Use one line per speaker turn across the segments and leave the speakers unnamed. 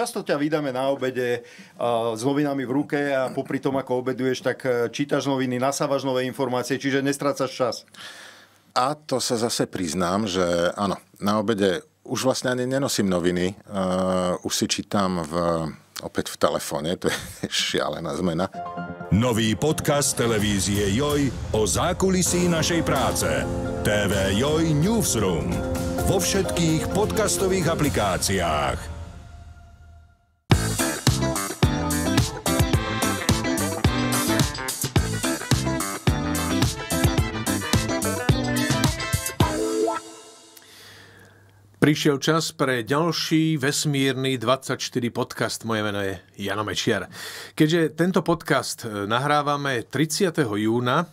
Často ťa vydáme na obede uh, s novinami v ruke a popri tom, ako obeduješ, tak e, čítaš noviny, nasávaš nové informácie, čiže nestrácaš čas. A to sa
zase priznám, že áno, na obede už vlastne ani nenosím noviny, uh, už si čítam v, opäť v telefóne, to je šialená zmena. Nový podcast televízie JOJ o zákulisí našej práce. TV JOJ Newsroom. Vo všetkých podcastových aplikáciách. Prišiel čas pre ďalší vesmírny 24 podcast. Moje meno je Jano Mečiar. Keďže tento podcast nahrávame 30. júna,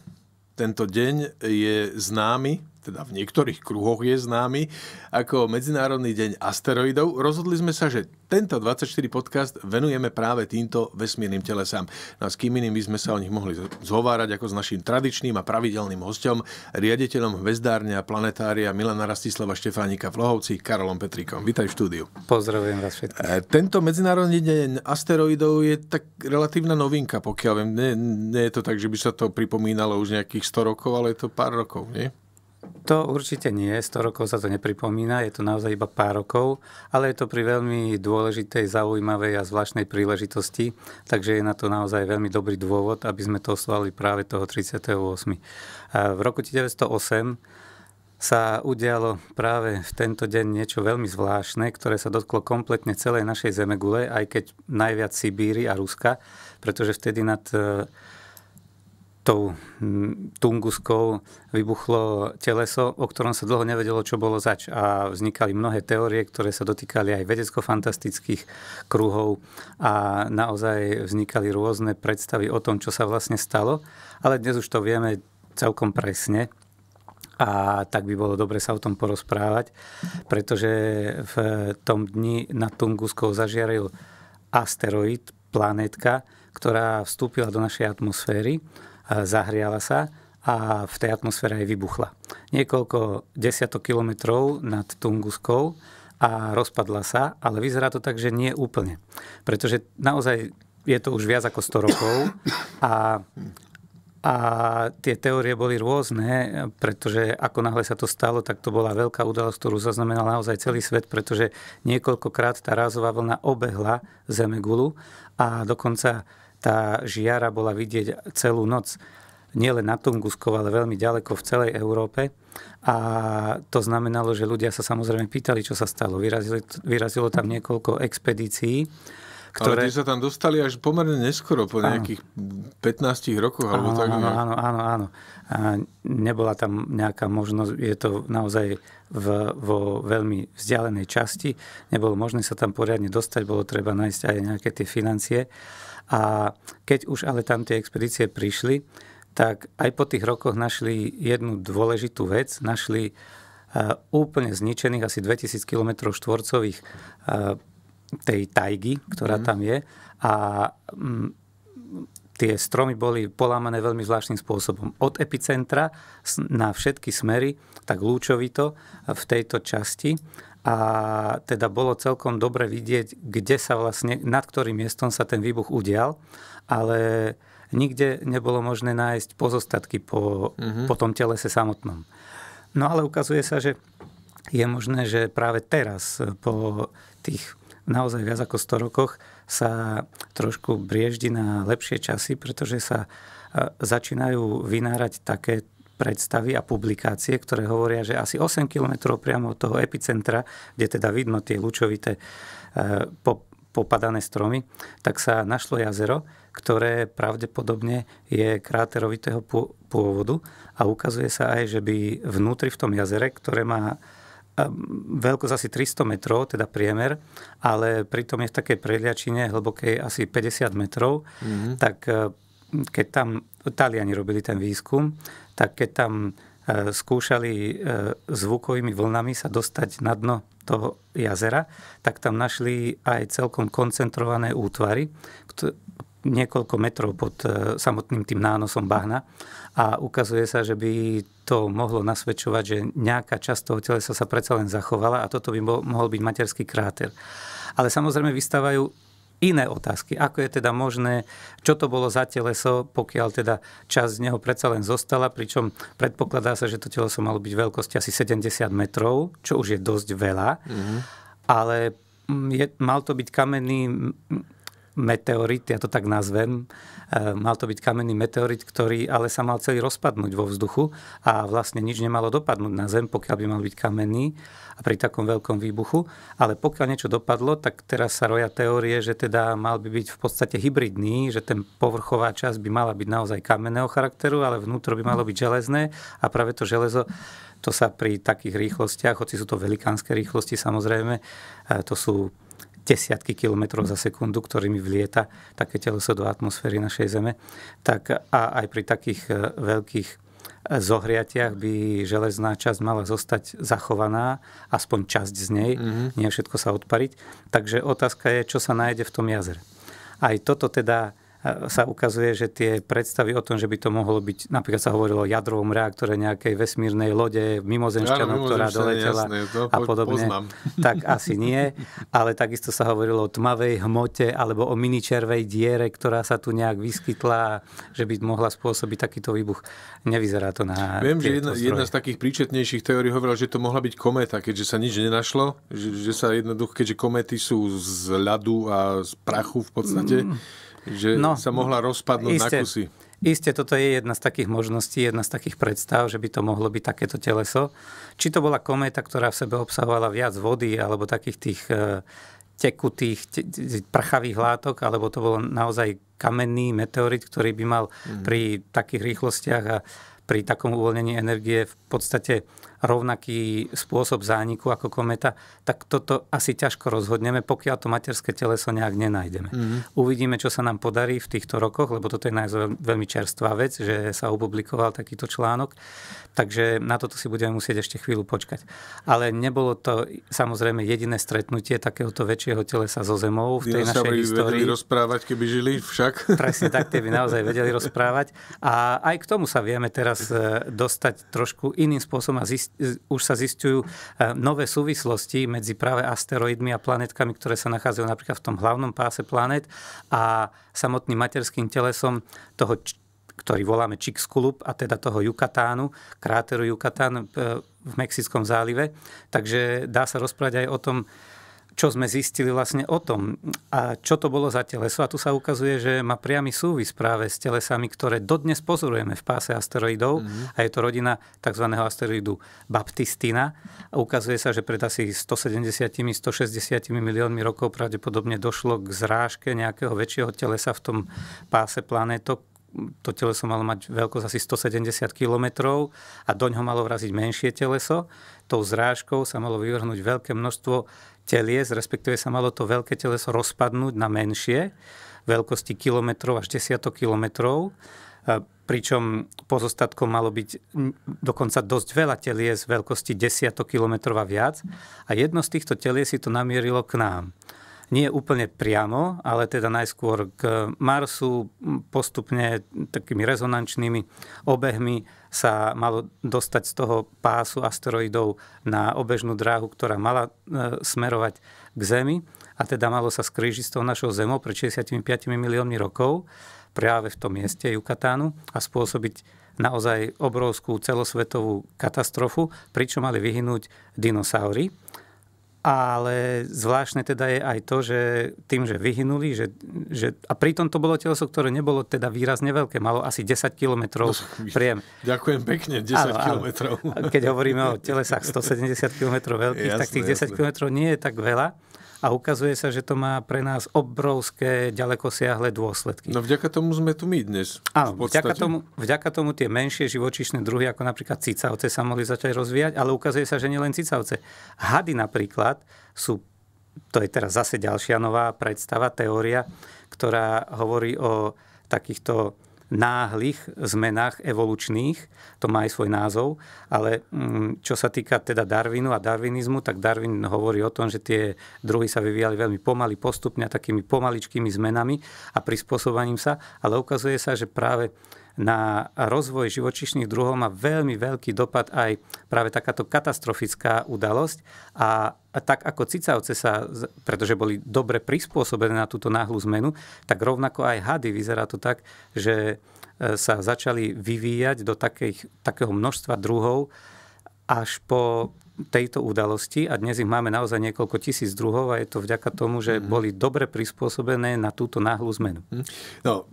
tento deň je známy teda v niektorých kruhoch je známy ako Medzinárodný deň asteroidov, rozhodli sme sa, že tento 24 podcast venujeme práve týmto vesmírnym telesám. No a s kým iným by sme sa o nich mohli zhovárať ako s našim tradičným a pravidelným hostom, riaditeľom hvezdárne a planetária Milana Rastislava Štefánika v Lohovci, Karolom Petrikom. Vítaj v štúdiu. Pozdravujem vás všetkých. E, tento Medzinárodný deň asteroidov je tak relatívna novinka, pokiaľ viem. Nie, nie
je to tak, že by sa to pripomínalo už nejakých 100 rokov, ale je to pár rokov, nie? To určite nie, 100 rokov sa to nepripomína, je to naozaj iba pár rokov, ale je to pri veľmi dôležitej, zaujímavej a zvláštnej príležitosti, takže je na to naozaj veľmi dobrý dôvod, aby sme to oslovali práve toho 38. A v roku 1908 sa udialo práve v tento deň niečo veľmi zvláštne, ktoré sa dotklo kompletne celej našej zemegule, aj keď najviac Sibíry a Ruska, pretože vtedy nad tou tunguskou vybuchlo teleso, o ktorom sa dlho nevedelo, čo bolo zač. A vznikali mnohé teórie, ktoré sa dotýkali aj vedecko-fantastických kruhov a naozaj vznikali rôzne predstavy o tom, čo sa vlastne stalo. Ale dnes už to vieme celkom presne a tak by bolo dobre sa o tom porozprávať, pretože v tom dni nad Tunguskou zažiaril asteroid, planétka, ktorá vstúpila do našej atmosféry zahriala sa a v tej atmosfére aj vybuchla. Niekoľko desiatok kilometrov nad Tunguskou a rozpadla sa, ale vyzerá to tak, že nie úplne. Pretože naozaj je to už viac ako 100 rokov a, a tie teórie boli rôzne, pretože ako náhle sa to stalo, tak to bola veľká udalosť, ktorú zaznamenal naozaj celý svet, pretože niekoľkokrát tá rázová vlna obehla Zemegulu a dokonca tá žiara bola vidieť celú noc nielen na Tungusku, ale veľmi ďaleko v celej Európe. A to znamenalo, že ľudia sa samozrejme pýtali, čo sa stalo. Vyrazilo, vyrazilo tam niekoľko expedícií ktoré... Ale
sa tam dostali až pomerne neskoro, po áno. nejakých 15
rokoch. Áno, alebo áno, tak, áno, no. áno, áno, áno. A nebola tam nejaká možnosť, je to naozaj v, vo veľmi vzdialenej časti, nebolo možné sa tam poriadne dostať, bolo treba nájsť aj nejaké tie financie. A keď už ale tam tie expedície prišli, tak aj po tých rokoch našli jednu dôležitú vec, našli e, úplne zničených asi 2000 km štvorcových e, tej tajgy, ktorá mm. tam je. A m, mm, tie stromy boli polámané veľmi zvláštnym spôsobom. Od epicentra na všetky smery, tak lúčovito v tejto časti. A teda bolo celkom dobre vidieť, kde sa vlastne, nad ktorým miestom sa ten výbuch udial. Ale nikde nebolo možné nájsť pozostatky po, mm-hmm. po tom telese samotnom. No ale ukazuje sa, že je možné, že práve teraz po tých naozaj viac ako 100 rokoch sa trošku brieždi na lepšie časy, pretože sa e, začínajú vynárať také predstavy a publikácie, ktoré hovoria, že asi 8 km priamo od toho epicentra, kde teda vidno tie lučovité e, popadané stromy, tak sa našlo jazero, ktoré pravdepodobne je kráterovitého pôvodu a ukazuje sa aj, že by vnútri v tom jazere, ktoré má Ehm, veľkosť asi 300 metrov, teda priemer, ale pritom je v takej predliačine hlbokej asi 50 metrov, mm-hmm. tak ehm, keď tam, Taliani robili ten výskum, tak keď tam ehm, skúšali zvukovými vlnami sa dostať na dno toho jazera, tak tam našli aj celkom koncentrované útvary, niekoľko metrov pod e, samotným tým nánosom bahna a ukazuje sa, že by to mohlo nasvedčovať, že nejaká časť toho telesa sa predsa len zachovala a toto by mohol byť materský kráter. Ale samozrejme vystávajú iné otázky. Ako je teda možné, čo to bolo za teleso, pokiaľ teda časť z neho predsa len zostala, pričom predpokladá sa, že to teleso malo byť veľkosť asi 70 metrov, čo už je dosť veľa, mm-hmm. ale mm, je, mal to byť kamenný meteorit, ja to tak nazvem. E, mal to byť kamenný meteorit, ktorý ale sa mal celý rozpadnúť vo vzduchu a vlastne nič nemalo dopadnúť na Zem, pokiaľ by mal byť kamenný a pri takom veľkom výbuchu. Ale pokiaľ niečo dopadlo, tak teraz sa roja teórie, že teda mal by byť v podstate hybridný, že ten povrchová časť by mala byť naozaj kamenného charakteru, ale vnútro by malo byť železné a práve to železo to sa pri takých rýchlostiach, hoci sú to velikánske rýchlosti samozrejme, e, to sú desiatky kilometrov za sekundu, ktorými vlieta také teleso do atmosféry našej Zeme, tak a aj pri takých e, veľkých e, zohriatiach by železná časť mala zostať zachovaná, aspoň časť z nej, mm-hmm. nie všetko sa odpariť. Takže otázka je, čo sa nájde v tom jazere. Aj toto teda sa ukazuje, že tie predstavy o tom, že by to mohlo byť, napríklad sa hovorilo o jadrovom reaktore nejakej vesmírnej lode mimozemšťanov, ja, ktorá doletela jasné, a podobne, poznám. tak asi nie. Ale takisto sa hovorilo o tmavej hmote alebo o miničervej diere, ktorá sa tu nejak vyskytla, že by mohla spôsobiť takýto výbuch. Nevyzerá to na... Viem, že jedna, jedna z
takých príčetnejších teórií hovorila, že to mohla byť kométa, keďže sa nič nenašlo, že, že sa jednoducho, keďže kométy sú z
ľadu a z prachu v podstate, mm že no, sa mohla rozpadnúť isté, na kusy. Isté, toto je jedna z takých možností, jedna z takých predstav, že by to mohlo byť takéto teleso. Či to bola kométa, ktorá v sebe obsahovala viac vody, alebo takých tých e, tekutých, prchavých látok, alebo to bolo naozaj kamenný meteorit, ktorý by mal mm. pri takých rýchlostiach a pri takom uvoľnení energie v podstate rovnaký spôsob zániku ako kometa, tak toto asi ťažko rozhodneme, pokiaľ to materské teleso nejak nenájdeme. Mm-hmm. Uvidíme, čo sa nám podarí v týchto rokoch, lebo toto je naozaj veľmi čerstvá vec, že sa opublikoval takýto článok, takže na toto si budeme musieť ešte chvíľu počkať. Ale nebolo to samozrejme jediné stretnutie takéhoto väčšieho telesa so Zemou v tej našej histórii. vedeli
rozprávať, keby žili však. Presne tak, tie by naozaj vedeli
rozprávať. A aj k tomu sa vieme teraz eh, dostať trošku iným spôsobom a zistiť, zist, už sa zistujú eh, nové súvislosti medzi práve asteroidmi a planetkami, ktoré sa nachádzajú napríklad v tom hlavnom páse planet a samotným materským telesom toho ktorý voláme Chicxulub, a teda toho Jukatánu, kráteru Jukatán eh, v Mexickom zálive. Takže dá sa rozprávať aj o tom, čo sme zistili vlastne o tom, a čo to bolo za teleso. A tu sa ukazuje, že má priamy súvis práve s telesami, ktoré dodnes pozorujeme v páse asteroidov. Mm-hmm. A je to rodina tzv. asteroidu Baptistina. A ukazuje sa, že pred asi 170-160 miliónmi rokov pravdepodobne došlo k zrážke nejakého väčšieho telesa v tom páse planétok, to teleso malo mať veľkosť asi 170 km a doň ho malo vraziť menšie teleso. Tou zrážkou sa malo vyvrhnúť veľké množstvo telies, respektíve sa malo to veľké teleso rozpadnúť na menšie, veľkosti kilometrov až desiatok kilometrov, pričom pozostatkom malo byť dokonca dosť veľa telies veľkosti desiatok kilometrov a viac. A jedno z týchto telies si to namierilo k nám nie úplne priamo, ale teda najskôr k Marsu postupne takými rezonančnými obehmi sa malo dostať z toho pásu asteroidov na obežnú dráhu, ktorá mala e, smerovať k Zemi a teda malo sa skrížiť s tou našou Zemou pred 65 miliónmi rokov práve v tom mieste Jukatánu a spôsobiť naozaj obrovskú celosvetovú katastrofu, pričom mali vyhnúť dinosaury ale zvláštne teda je aj to, že tým, že vyhynuli, že, že, a pritom to bolo teleso, ktoré nebolo teda výrazne veľké, malo asi 10 km no, priem. Ďakujem pekne, 10 áno, km. Áno. Keď hovoríme o telesách 170 km veľkých, jasné, tak tých 10 jasné. km nie je tak veľa a ukazuje sa, že to má pre nás obrovské ďalekosiahle dôsledky. No vďaka tomu sme tu my dnes. Áno, vďaka tomu, vďaka tomu tie menšie živočíšne druhy, ako napríklad cicavce, sa mohli začať rozvíjať, ale ukazuje sa, že nielen cicavce. Hady napríklad sú, to je teraz zase ďalšia nová predstava, teória, ktorá hovorí o takýchto náhlych zmenách evolučných, to má aj svoj názov, ale mm, čo sa týka teda Darwinu a darwinizmu, tak Darwin hovorí o tom, že tie druhy sa vyvíjali veľmi pomaly, postupne, takými pomaličkými zmenami a prispôsobaním sa, ale ukazuje sa, že práve na rozvoj živočíšnych druhov má veľmi veľký dopad aj práve takáto katastrofická udalosť. A tak ako cicavce sa, pretože boli dobre prispôsobené na túto náhlu zmenu, tak rovnako aj hady. Vyzerá to tak, že e, sa začali vyvíjať do takých, takého množstva druhov až po tejto udalosti a dnes ich máme naozaj niekoľko tisíc druhov a je to vďaka tomu, že mhm. boli dobre prispôsobené na túto náhlu zmenu. Mhm. No,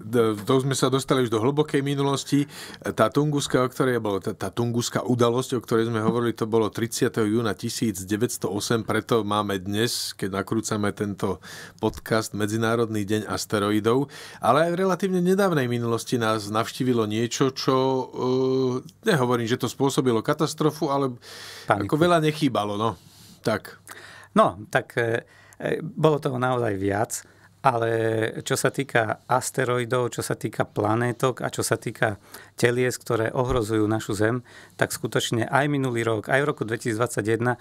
to sme sa dostali už do hlbokej
minulosti. Tá tunguska, o ktorej bolo, tá, tunguska udalosť, o ktorej sme hovorili, to bolo 30. júna 1908, preto máme dnes, keď nakrúcame tento podcast Medzinárodný deň asteroidov, ale aj v relatívne nedávnej minulosti nás navštívilo niečo, čo uh, nehovorím, že to spôsobilo katastrofu, ale Paniku. ako veľa
veľa nechýbalo, no. Tak. No, tak e, e, bolo toho naozaj viac, ale čo sa týka asteroidov, čo sa týka planétok a čo sa týka telies, ktoré ohrozujú našu Zem, tak skutočne aj minulý rok, aj v roku 2021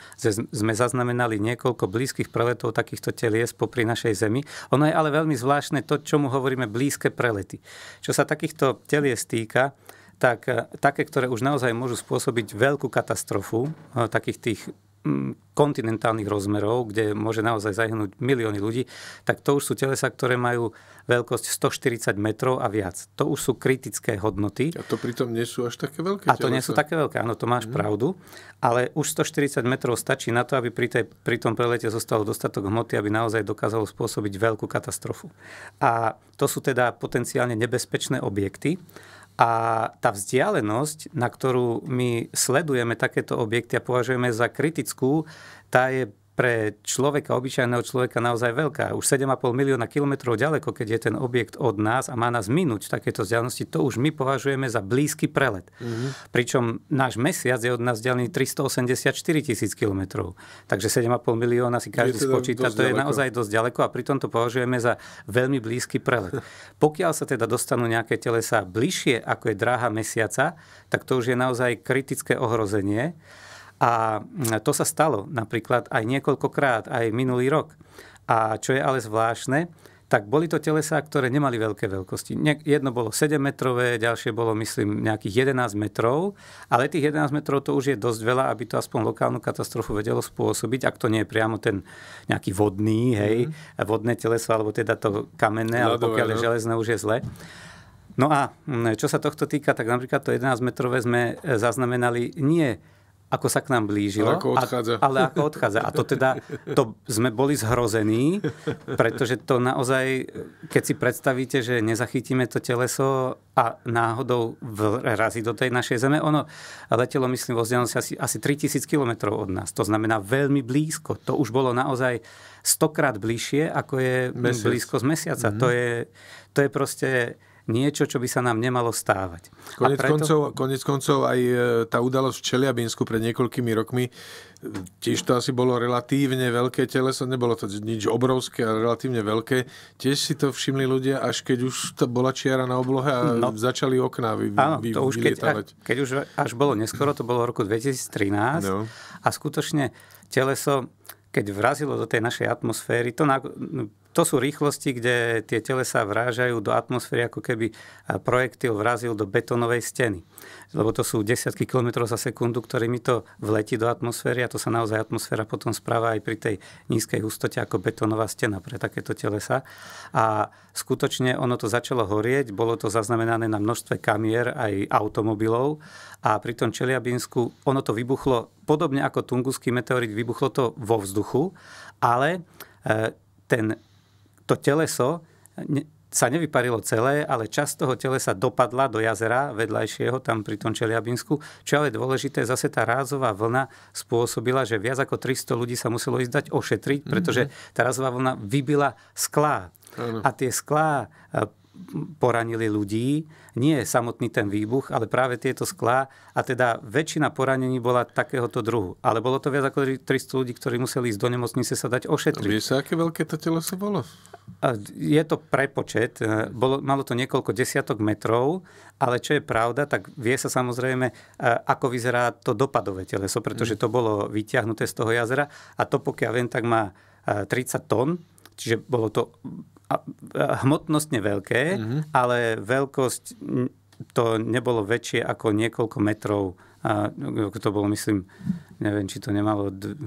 sme zaznamenali niekoľko blízkych preletov takýchto telies popri našej Zemi. Ono je ale veľmi zvláštne to, čomu hovoríme blízke prelety. Čo sa takýchto telies týka, tak e, také, ktoré už naozaj môžu spôsobiť veľkú katastrofu e, takých tých mm, kontinentálnych rozmerov, kde môže naozaj zahynúť milióny ľudí, tak to už sú telesa, ktoré majú veľkosť 140 metrov a viac. To už sú kritické hodnoty. A to pritom nie sú až také veľké. A to telesa. nie sú také veľké, áno, to máš mm. pravdu. Ale už 140 metrov stačí na to, aby pri, tej, pri tom prelete zostalo dostatok hmoty, aby naozaj dokázalo spôsobiť veľkú katastrofu. A to sú teda potenciálne nebezpečné objekty. A tá vzdialenosť, na ktorú my sledujeme takéto objekty a považujeme za kritickú, tá je pre človeka, obyčajného človeka naozaj veľká. Už 7,5 milióna kilometrov ďaleko, keď je ten objekt od nás a má nás minúť v takéto vzdialenosti, to už my považujeme za blízky prelet. Mm-hmm. Pričom náš mesiac je od nás vzdialený 384 tisíc kilometrov. Takže 7,5 milióna si každý teda to spočíta, to je ďaleko. naozaj dosť ďaleko a pritom to považujeme za veľmi blízky prelet. Pokiaľ sa teda dostanú nejaké telesa bližšie, ako je dráha mesiaca, tak to už je naozaj kritické ohrozenie. A mm, to sa stalo napríklad aj niekoľkokrát, aj minulý rok. A čo je ale zvláštne, tak boli to telesá, ktoré nemali veľké veľkosti. Jedno bolo 7-metrové, ďalšie bolo, myslím, nejakých 11 metrov, ale tých 11 metrov to už je dosť veľa, aby to aspoň lokálnu katastrofu vedelo spôsobiť, ak to nie je priamo ten nejaký vodný, hej, mm-hmm. vodné teleso, alebo teda to kamenné, ale pokiaľ je no. železné, už je zle. No a mm, čo sa tohto týka, tak napríklad to 11-metrové sme e, zaznamenali nie ako sa k nám blížilo. Ale ako odchádza. A, ale ako odchádza. A to teda, to sme boli zhrození, pretože to naozaj, keď si predstavíte, že nezachytíme to teleso a náhodou razí do tej našej zeme, ono letelo, myslím, vo vzdialenosti asi, asi 3000 km od nás. To znamená veľmi blízko. To už bolo naozaj stokrát bližšie, ako je Mesiac. blízko z mesiaca. Mm-hmm. To, mhm. je, to je proste niečo, čo by sa nám nemalo stávať. Konec, preto... koncov,
konec koncov aj e, tá udalosť v Čeliabinsku pred niekoľkými rokmi, e, tiež to asi bolo relatívne veľké teleso, nebolo to nič obrovské, ale relatívne veľké. Tiež si to všimli ľudia, až keď už to bola čiara na oblohe a no, začali okná vy, áno, vy, to už keď, a,
keď už až bolo neskoro, to bolo v roku 2013 no. a skutočne teleso keď vrazilo do tej našej atmosféry, to na, to sú rýchlosti, kde tie telesa vrážajú do atmosféry, ako keby projektil vrazil do betonovej steny. Lebo to sú desiatky kilometrov za sekundu, ktorými to vletí do atmosféry a to sa naozaj atmosféra potom správa aj pri tej nízkej hustote ako betonová stena pre takéto telesa. A skutočne ono to začalo horieť, bolo to zaznamenané na množstve kamier aj automobilov a pri tom Čeliabinsku ono to vybuchlo podobne ako Tunguský meteorit, vybuchlo to vo vzduchu, ale e, ten to teleso sa nevyparilo celé, ale časť toho telesa dopadla do jazera vedľajšieho, tam pri tom Čeliabinsku. Čo ale dôležité, zase tá rázová vlna spôsobila, že viac ako 300 ľudí sa muselo ísť dať ošetriť, pretože mhm. tá rázová vlna vybila sklá. Ano. A tie sklá e, poranili ľudí. Nie samotný ten výbuch, ale práve tieto sklá. A teda väčšina poranení bola takéhoto druhu. Ale bolo to viac ako 300 ľudí, ktorí museli ísť do nemocnice sa dať ošetriť. Vieš sa, aké veľké to teleso bolo? Je to prepočet. E, bolo, malo to niekoľko desiatok metrov, ale čo je pravda, tak vie sa samozrejme, e, ako vyzerá to dopadové teleso, pretože mm. to bolo vyťahnuté z toho jazera. A to, pokiaľ viem, tak má 30 e, tón, Čiže bolo to hmotnostne veľké, mm-hmm. ale veľkosť to nebolo väčšie ako niekoľko metrov. A to bolo, myslím, neviem, či to nemalo... D-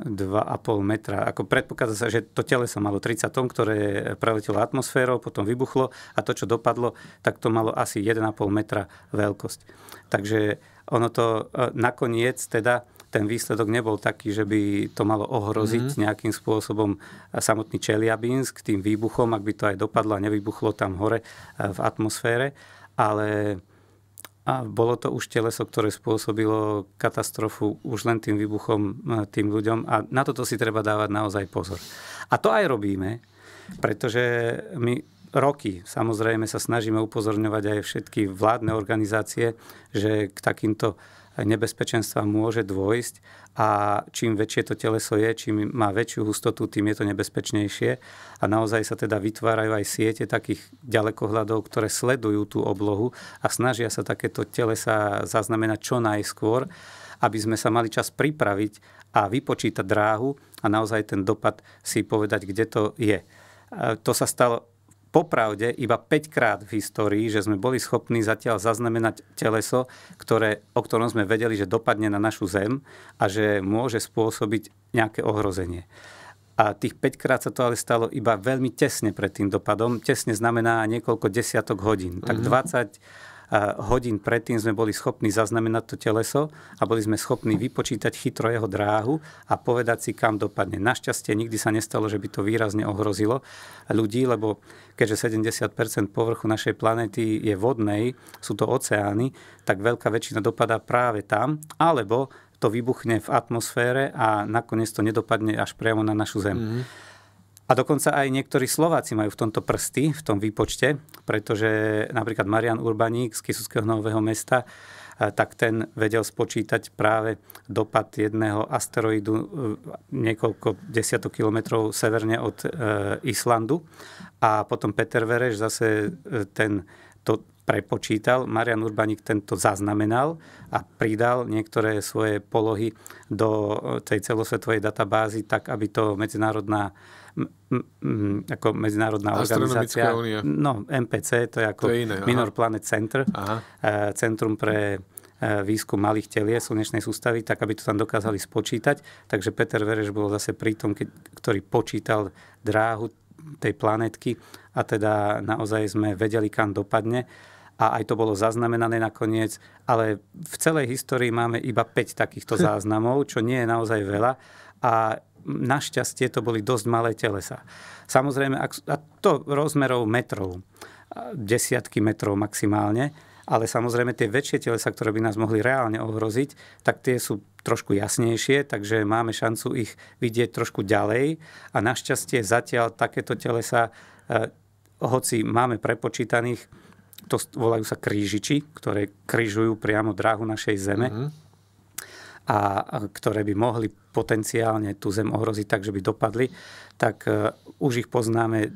2,5 metra. Ako predpokladá sa, že to sa malo 30 tón, ktoré preletelo atmosférou, potom vybuchlo a to, čo dopadlo, tak to malo asi 1,5 metra veľkosť. Takže ono to e, nakoniec teda ten výsledok nebol taký, že by to malo ohroziť mm-hmm. nejakým spôsobom samotný Čeliabinsk tým výbuchom, ak by to aj dopadlo a nevybuchlo tam hore e, v atmosfére, ale a bolo to už teleso, ktoré spôsobilo katastrofu už len tým výbuchom e, tým ľuďom a na toto si treba dávať naozaj pozor. A to aj robíme, pretože my roky samozrejme sa snažíme upozorňovať aj všetky vládne organizácie, že k takýmto nebezpečenstva môže dôjsť a čím väčšie to teleso je, čím má väčšiu hustotu, tým je to nebezpečnejšie. A naozaj sa teda vytvárajú aj siete takých ďalekohľadov, ktoré sledujú tú oblohu a snažia sa takéto telesa zaznamenať čo najskôr, aby sme sa mali čas pripraviť a vypočítať dráhu a naozaj ten dopad si povedať, kde to je. E, to sa stalo popravde iba 5 krát v histórii, že sme boli schopní zatiaľ zaznamenať teleso, ktoré, o ktorom sme vedeli, že dopadne na našu zem a že môže spôsobiť nejaké ohrozenie. A tých 5 krát sa to ale stalo iba veľmi tesne pred tým dopadom. Tesne znamená niekoľko desiatok hodín. Tak 20 mhm hodín predtým sme boli schopní zaznamenať to teleso a boli sme schopní vypočítať chytro jeho dráhu a povedať si, kam dopadne. Našťastie nikdy sa nestalo, že by to výrazne ohrozilo ľudí, lebo keďže 70 povrchu našej planéty je vodnej, sú to oceány, tak veľká väčšina dopadá práve tam, alebo to vybuchne v atmosfére a nakoniec to nedopadne až priamo na našu Zem. Mm-hmm. A dokonca aj niektorí Slováci majú v tomto prsty, v tom výpočte, pretože napríklad Marian Urbaník z Kisuského nového mesta e, tak ten vedel spočítať práve dopad jedného asteroidu e, niekoľko desiatok kilometrov severne od e, Islandu. A potom Peter Vereš zase ten to prepočítal. Marian Urbaník tento zaznamenal a pridal niektoré svoje polohy do tej celosvetovej databázy tak, aby to medzinárodná m, m, ako medzinárodná organizácia. Unia. No, MPC, to je ako to je iné, Minor aha. Planet Center, aha. E, Centrum pre e, výskum malých telie slnečnej sústavy, tak aby to tam dokázali spočítať. Takže Peter Vereš bol zase pri tom, ktorý počítal dráhu tej planetky a teda naozaj sme vedeli, kam dopadne a aj to bolo zaznamenané nakoniec, ale v celej histórii máme iba 5 takýchto záznamov, čo nie je naozaj veľa a našťastie to boli dosť malé telesa. Samozrejme, a to rozmerov metrov, desiatky metrov maximálne, ale samozrejme tie väčšie telesa, ktoré by nás mohli reálne ohroziť, tak tie sú trošku jasnejšie, takže máme šancu ich vidieť trošku ďalej a našťastie zatiaľ takéto telesa, e, hoci máme prepočítaných, to volajú sa krížiči, ktoré križujú priamo dráhu našej Zeme, mm-hmm a ktoré by mohli potenciálne tú zem ohroziť tak, že by dopadli, tak e, už ich poznáme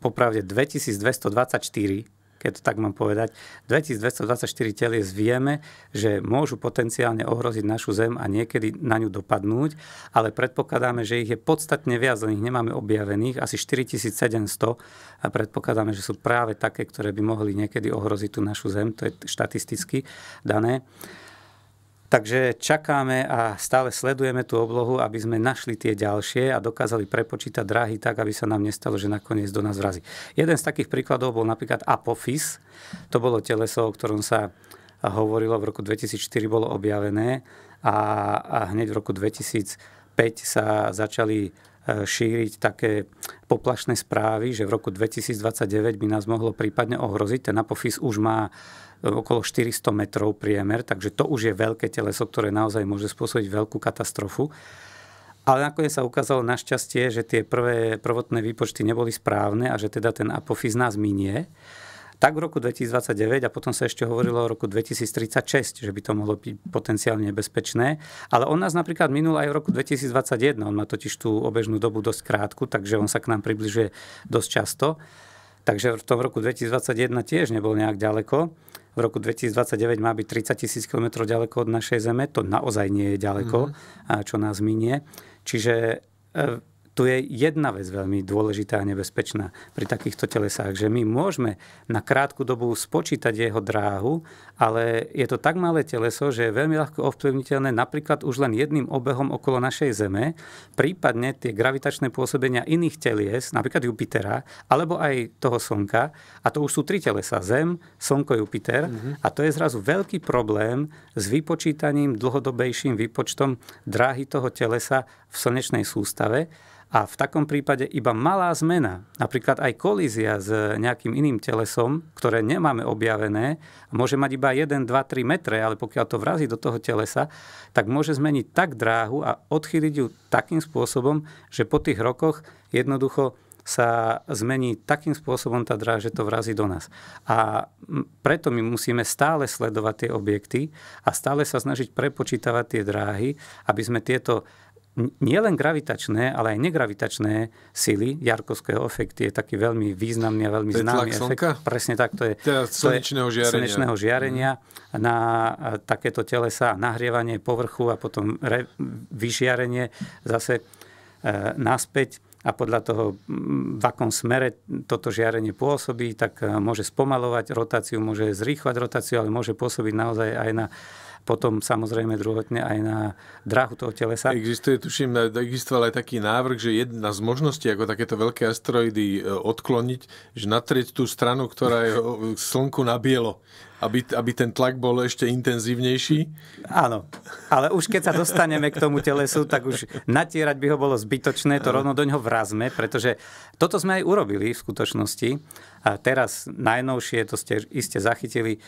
popravde 2224 keď to tak mám povedať, 2224 telies vieme, že môžu potenciálne ohroziť našu Zem a niekedy na ňu dopadnúť, ale predpokladáme, že ich je podstatne viac, len ich nemáme objavených, asi 4700 a predpokladáme, že sú práve také, ktoré by mohli niekedy ohroziť tú našu Zem, to je štatisticky dané. Takže čakáme a stále sledujeme tú oblohu, aby sme našli tie ďalšie a dokázali prepočítať dráhy tak, aby sa nám nestalo, že nakoniec do nás vrazí. Jeden z takých príkladov bol napríklad Apophis. To bolo teleso, o ktorom sa hovorilo v roku 2004, bolo objavené a, a hneď v roku 2005 sa začali e, šíriť také poplašné správy, že v roku 2029 by nás mohlo prípadne ohroziť. Ten Apophis už má okolo 400 metrov priemer, takže to už je veľké teleso, ktoré naozaj môže spôsobiť veľkú katastrofu. Ale nakoniec sa ukázalo našťastie, že tie prvé, prvotné výpočty neboli správne a že teda ten apofiz nás minie. Tak v roku 2029 a potom sa ešte hovorilo o roku 2036, že by to mohlo byť potenciálne nebezpečné. Ale on nás napríklad minul aj v roku 2021, on má totiž tú obežnú dobu dosť krátku, takže on sa k nám približuje dosť často. Takže v tom roku 2021 tiež nebol nejak ďaleko v roku 2029 má byť 30 tisíc km ďaleko od našej Zeme. To naozaj nie je ďaleko, mm-hmm. čo nás minie. Čiže e, tu je jedna vec veľmi dôležitá a nebezpečná pri takýchto telesách, že my môžeme na krátku dobu spočítať jeho dráhu, ale je to tak malé teleso, že je veľmi ľahko ovplyvniteľné napríklad už len jedným obehom okolo našej Zeme, prípadne tie gravitačné pôsobenia iných telies, napríklad Jupitera, alebo aj toho Slnka. A to už sú tri telesa. Zem, Slnko, Jupiter. Mm-hmm. A to je zrazu veľký problém s vypočítaním, dlhodobejším výpočtom dráhy toho telesa v slnečnej sústave. A v takom prípade iba malá zmena, napríklad aj kolízia s nejakým iným telesom, ktoré nemáme objavené, môže mať iba 1, 2, 3 metre, ale pokiaľ to vrazí do toho telesa, tak môže zmeniť tak dráhu a odchýliť ju takým spôsobom, že po tých rokoch jednoducho sa zmení takým spôsobom tá dráha, že to vrazí do nás. A preto my musíme stále sledovať tie objekty a stále sa snažiť prepočítavať tie dráhy, aby sme tieto nielen gravitačné, ale aj negravitačné sily, Jarkovského efekt je taký veľmi významný a veľmi známy efekt. Slnka? Presne tak, to je, teda slnečného, je žiarenia. slnečného žiarenia mm. na takéto telesa, nahrievanie povrchu a potom re, vyžiarenie zase e, naspäť a podľa toho, v akom smere toto žiarenie pôsobí, tak e, môže spomalovať rotáciu, môže zrýchľať rotáciu, ale môže pôsobiť naozaj aj na potom samozrejme druhotne aj na drahu toho telesa.
Existuje, tuším, existoval aj taký návrh, že jedna z možností, ako takéto veľké asteroidy e, odkloniť, že natrieť tú stranu, ktorá je e, slnku na bielo
aby, aby ten tlak bol ešte intenzívnejší? Áno, ale už keď sa dostaneme k tomu telesu, tak už natierať by ho bolo zbytočné, to rovno do ňoho vrazme, pretože toto sme aj urobili v skutočnosti. A teraz najnovšie, to ste iste zachytili, e,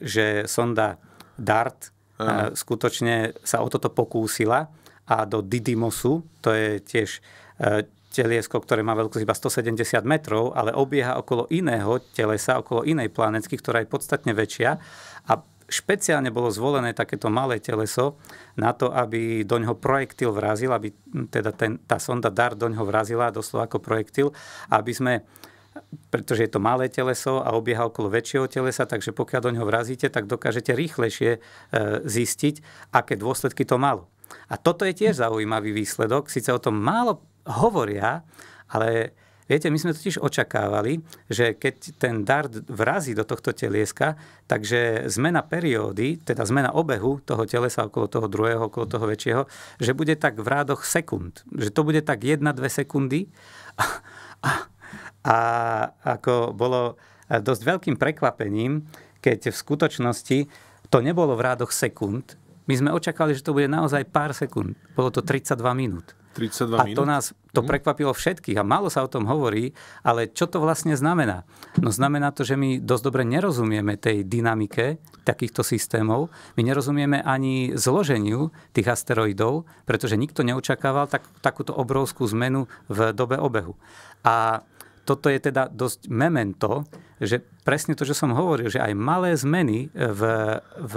že sonda DART Aha. skutočne sa o toto pokúsila a do Didymosu, to je tiež e, teliesko, ktoré má veľkosť iba 170 metrov, ale obieha okolo iného telesa, okolo inej planetky, ktorá je podstatne väčšia a špeciálne bolo zvolené takéto malé teleso na to, aby do ňoho projektil vrazil, aby teda ten, tá sonda DAR do ňoho vrazila doslova ako projektil, aby sme pretože je to malé teleso a obieha okolo väčšieho telesa, takže pokiaľ do ňoho vrazíte, tak dokážete rýchlejšie e, zistiť, aké dôsledky to malo. A toto je tiež zaujímavý výsledok, síce o tom málo hovoria, ale viete, my sme totiž očakávali, že keď ten dart vrazí do tohto telieska, takže zmena periódy, teda zmena obehu toho telesa okolo toho druhého, okolo toho väčšieho, že bude tak v rádoch sekúnd. Že to bude tak 1-2 sekundy a ako bolo e, dosť veľkým prekvapením, keď v skutočnosti to nebolo v rádoch sekúnd. My sme očakali, že to bude naozaj pár sekúnd. Bolo to 32 minút. 32 a minút? to nás to mhm. prekvapilo všetkých a málo sa o tom hovorí, ale čo to vlastne znamená? No znamená to, že my dosť dobre nerozumieme tej dynamike takýchto systémov, my nerozumieme ani zloženiu tých asteroidov, pretože nikto neočakával tak, takúto obrovskú zmenu v dobe obehu. A toto je teda dosť memento, že presne to, čo som hovoril, že aj malé zmeny e, v, v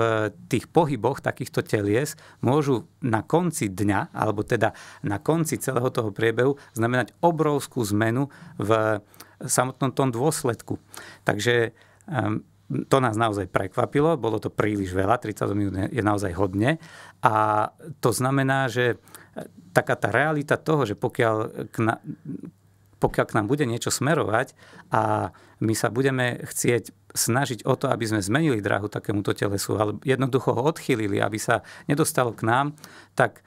tých pohyboch takýchto telies môžu na konci dňa, alebo teda na konci celého toho priebehu, znamenať obrovskú zmenu v samotnom tom dôsledku. Takže to nás naozaj prekvapilo, bolo to príliš veľa, 30 minút je naozaj hodne. A to znamená, že e, taká tá realita toho, že pokiaľ k, na, k pokiaľ k nám bude niečo smerovať a my sa budeme chcieť snažiť o to, aby sme zmenili drahu takémuto telesu, ale jednoducho ho odchýlili, aby sa nedostalo k nám, tak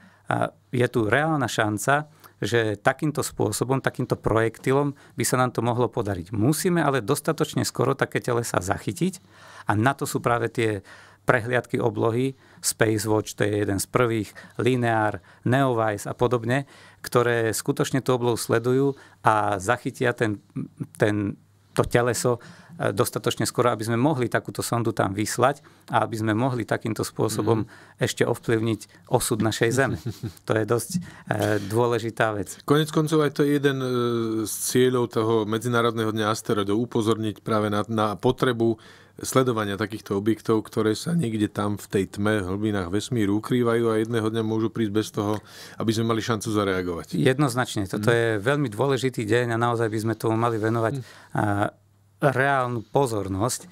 je tu reálna šanca, že takýmto spôsobom, takýmto projektilom by sa nám to mohlo podariť. Musíme ale dostatočne skoro také telesa zachytiť a na to sú práve tie prehliadky oblohy, Space Watch to je jeden z prvých, Linear, Neowise a podobne, ktoré skutočne tú oblohu sledujú a zachytia ten, ten, to teleso e, dostatočne skoro, aby sme mohli takúto sondu tam vyslať a aby sme mohli takýmto spôsobom mm. ešte ovplyvniť osud našej Zeme. To je dosť e, dôležitá vec. Konec koncov aj to je jeden e, z cieľov
toho Medzinárodného dňa asteroidov upozorniť práve na, na potrebu sledovania takýchto objektov, ktoré sa niekde tam v tej tme, v hlbinách vesmíru ukrývajú a jedného dňa môžu prísť bez
toho, aby sme mali šancu zareagovať. Jednoznačne. Toto hmm. je veľmi dôležitý deň a naozaj by sme tomu mali venovať mm reálnu pozornosť,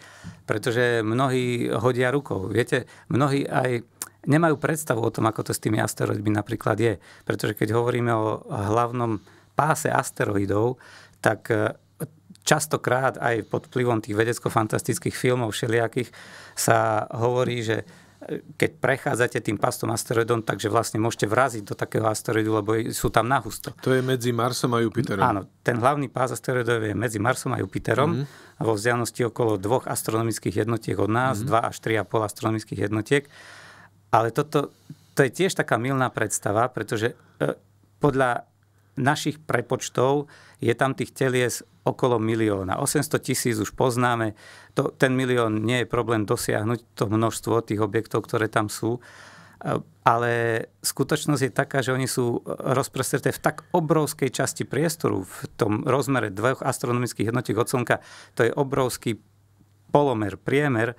pretože mnohí hodia rukou. Viete, mnohí aj nemajú predstavu o tom, ako to s tými asteroidmi napríklad je. Pretože keď hovoríme o hlavnom páse asteroidov, tak častokrát aj pod vplyvom tých vedecko-fantastických filmov všelijakých sa hovorí, že e, keď prechádzate tým pastom asteroidom, takže vlastne môžete vraziť do takého asteroidu, lebo sú tam nahusto. To je medzi Marsom a Jupiterom. Áno, ten hlavný pás asteroidov je medzi Marsom a Jupiterom mm-hmm. a vo vzdialenosti okolo dvoch astronomických jednotiek od nás, mm-hmm. 2 až pol astronomických jednotiek. Ale toto, to je tiež taká milná predstava, pretože e, podľa našich prepočtov je tam tých telies okolo milióna. 800 tisíc už poznáme. To, ten milión nie je problém dosiahnuť to množstvo tých objektov, ktoré tam sú. E, ale skutočnosť je taká, že oni sú rozprestreté v tak obrovskej časti priestoru, v tom rozmere dvoch astronomických jednotiek od Slnka. To je obrovský polomer, priemer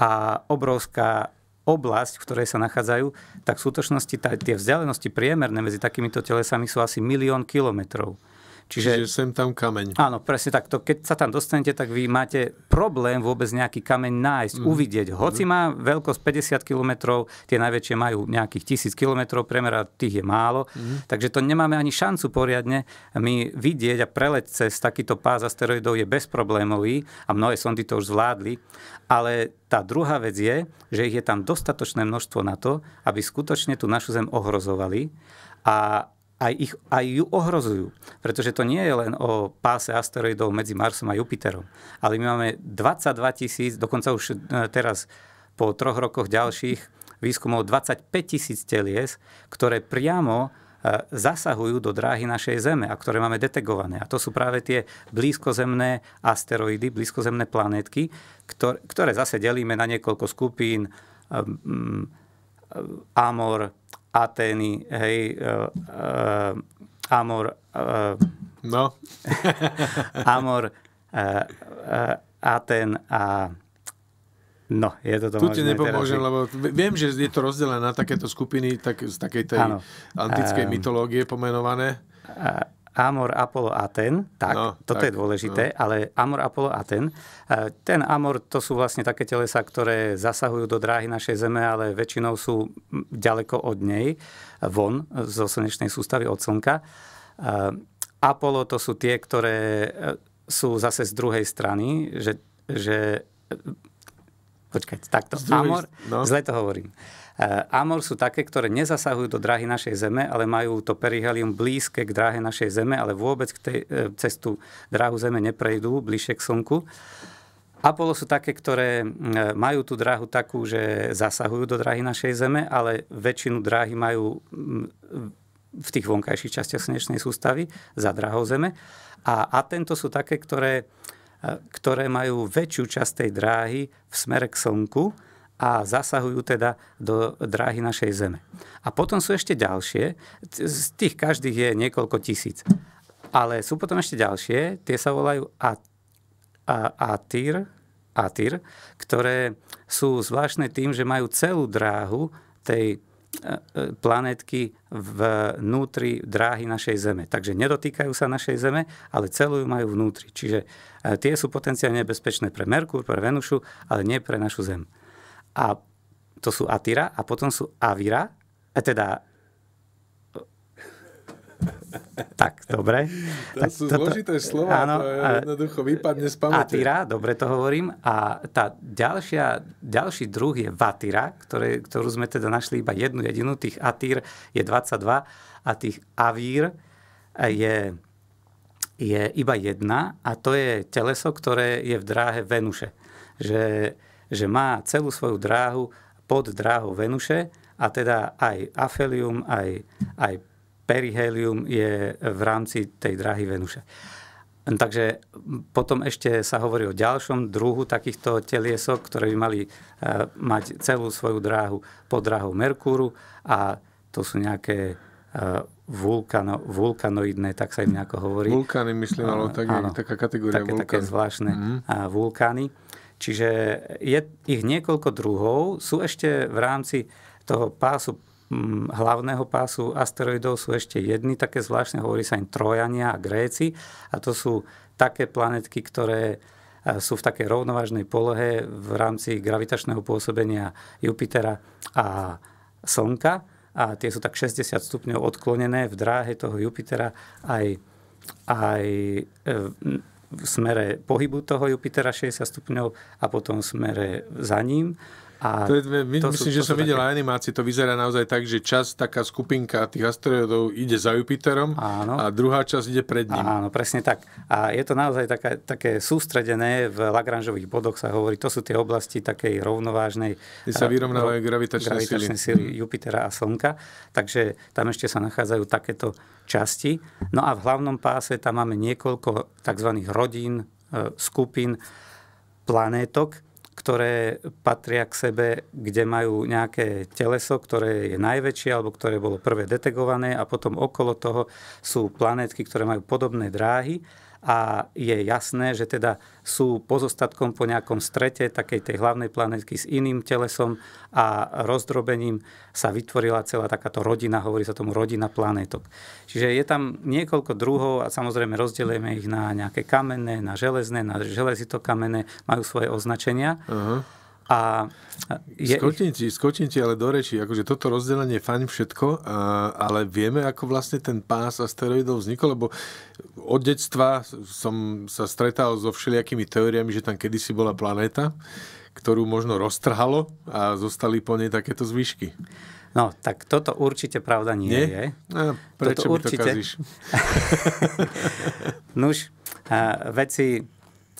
a obrovská oblasť, v ktorej sa nachádzajú, tak v skutočnosti tie vzdialenosti priemerné medzi takýmito telesami sú asi milión kilometrov. Čiže, Čiže sem tam kameň. Áno, presne To, Keď sa tam dostanete, tak vy máte problém vôbec nejaký kameň nájsť, mm. uvidieť. Hoci mm. má veľkosť 50 km, tie najväčšie majú nejakých 1000 km, premera tých je málo, mm. takže to nemáme ani šancu poriadne my vidieť a preleť cez takýto pás asteroidov je bezproblémový a mnohé sondy to už zvládli, ale tá druhá vec je, že ich je tam dostatočné množstvo na to, aby skutočne tú našu Zem ohrozovali a aj, ich, aj ju ohrozujú. Pretože to nie je len o páse asteroidov medzi Marsom a Jupiterom. Ale my máme 22 tisíc, dokonca už e, teraz po troch rokoch ďalších výskumov 25 tisíc telies, ktoré priamo e, zasahujú do dráhy našej Zeme a ktoré máme detegované. A to sú práve tie blízkozemné asteroidy, blízkozemné planétky, ktoré, ktoré zase delíme na niekoľko skupín. Um, um, Amor, Atény, hej, uh, uh, Amor, uh, no. Amor, uh, uh, Aten a No, je to Tu ti nepomôžem,
lebo viem, že je to rozdelené na takéto skupiny tak, z takej tej ano.
antickej uh, mytológie pomenované. Uh, Amor, Apollo, Aten. Tak, no, toto tak, je dôležité, no. ale Amor, Apollo, Aten. E, ten Amor, to sú vlastne také telesa, ktoré zasahujú do dráhy našej Zeme, ale väčšinou sú ďaleko od nej, von zo slnečnej sústavy od Slnka. E, Apollo to sú tie, ktoré e, sú zase z druhej strany, že, že počkajte, takto. Amor, no. zle to hovorím. Eh, Amor sú také, ktoré nezasahujú do dráhy našej Zeme, ale majú to perihelium blízke k dráhe našej Zeme, ale vôbec k tej, eh, cestu dráhu Zeme neprejdú, bližšie k Slnku. Apollo sú také, ktoré eh, majú tú dráhu takú, že zasahujú do dráhy našej Zeme, ale väčšinu dráhy majú mm, v tých vonkajších častiach slnečnej sústavy za dráhou Zeme. A tento sú také, ktoré, ktoré majú väčšiu časť tej dráhy v smere k Slnku, a zasahujú teda do dráhy našej Zeme. A potom sú ešte ďalšie, z tých každých je niekoľko tisíc. Ale sú potom ešte ďalšie, tie sa volajú Atyr, Atyr, ktoré sú zvláštne tým, že majú celú dráhu tej e, e, planetky vnútri dráhy našej Zeme. Takže nedotýkajú sa našej Zeme, ale celú ju majú vnútri. Čiže e, tie sú potenciálne nebezpečné pre Merkur, pre Venušu, ale nie pre našu Zem a to sú Atira a potom sú Avira, a e, teda tak, dobre. To tak, sú toto, zložité slova, áno, to je
jednoducho vypadne z pamäti. Atira,
dobre to hovorím. A tá ďalšia, ďalší druh je Vatira, ktoré, ktorú sme teda našli iba jednu jedinu. Tých Atír je 22 a tých Avír e, je, je iba jedna a to je teleso, ktoré je v dráhe Venuše. Že že má celú svoju dráhu pod dráhou Venuše a teda aj afelium, aj, aj perihelium je v rámci tej dráhy Venuše. Takže potom ešte sa hovorí o ďalšom druhu takýchto teliesok, ktoré by mali eh, mať celú svoju dráhu pod dráhou Merkúru a to sú nejaké eh, vulkano, vulkanoidné, tak sa im nejako hovorí. Vulkány myslím, ale tak, áno, taká kategória také, vulkán. Také zvláštne mm. vulkány. Čiže je ich niekoľko druhov, sú ešte v rámci toho pásu mm, hlavného pásu asteroidov sú ešte jedni také zvláštne, hovorí sa im Trojania a Gréci a to sú také planetky, ktoré sú v takej rovnovážnej polohe v rámci gravitačného pôsobenia Jupitera a Slnka a tie sú tak 60 stupňov odklonené v dráhe toho Jupitera aj, aj e, v smere pohybu toho Jupitera 60 stupňov a potom v smere za ním. A to je, my, to myslím, sú, že som videl také...
animácie, to vyzerá naozaj tak, že čas, taká skupinka
tých asteroidov ide za Jupiterom Áno. a druhá časť ide pred ním. Áno, presne tak. A je to naozaj také, také sústredené, v Lagrangeových bodoch sa hovorí, to sú tie oblasti takej rovnovážnej. Kde sa eh, vyrovnávajú gravitačné, gravitačné síly. síly Jupitera a Slnka, takže tam ešte sa nachádzajú takéto časti. No a v hlavnom páse tam máme niekoľko tzv. rodín, eh, skupín planétok, ktoré patria k sebe, kde majú nejaké teleso, ktoré je najväčšie alebo ktoré bolo prvé detegované a potom okolo toho sú planetky, ktoré majú podobné dráhy a je jasné, že teda sú pozostatkom po nejakom strete takej tej hlavnej planetky s iným telesom a rozdrobením sa vytvorila celá takáto rodina, hovorí sa tomu rodina planétok. Čiže je tam niekoľko druhov a samozrejme rozdelujeme ich na nejaké kamenné, na železné, na železitokamenné, majú svoje označenia. Uh-huh. A e, je... Skočím,
ti, skočím ti ale do reči, akože toto rozdelenie faň všetko, a, ale vieme, ako vlastne ten pás asteroidov vznikol, lebo od detstva som sa stretal so všelijakými teóriami, že tam kedysi bola planéta, ktorú možno roztrhalo a zostali po nej takéto zvyšky. No, tak toto určite pravda nie, nie? je. No, prečo toto mi určite... to kazíš?
Nuž, a, veci